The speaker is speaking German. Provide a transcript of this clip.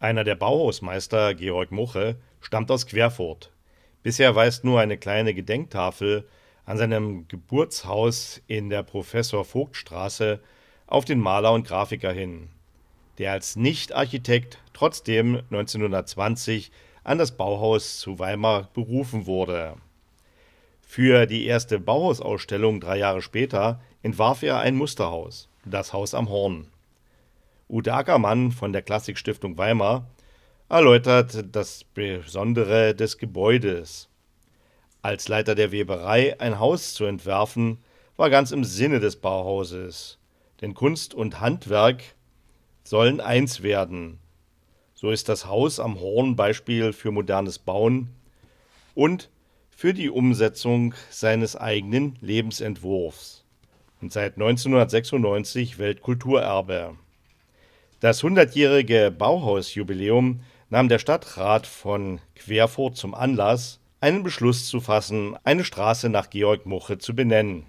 Einer der Bauhausmeister, Georg Muche, stammt aus Querfurt. Bisher weist nur eine kleine Gedenktafel an seinem Geburtshaus in der Professor-Vogt-Straße auf den Maler und Grafiker hin, der als Nicht-Architekt trotzdem 1920 an das Bauhaus zu Weimar berufen wurde. Für die erste Bauhausausstellung drei Jahre später entwarf er ein Musterhaus, das Haus am Horn. Ute Ackermann von der Klassikstiftung Weimar erläutert das Besondere des Gebäudes. Als Leiter der Weberei ein Haus zu entwerfen, war ganz im Sinne des Bauhauses, denn Kunst und Handwerk sollen eins werden. So ist das Haus am Horn Beispiel für modernes Bauen und für die Umsetzung seines eigenen Lebensentwurfs und seit 1996 Weltkulturerbe. Das 100-jährige Bauhausjubiläum nahm der Stadtrat von Querfurt zum Anlass, einen Beschluss zu fassen, eine Straße nach Georg Muche zu benennen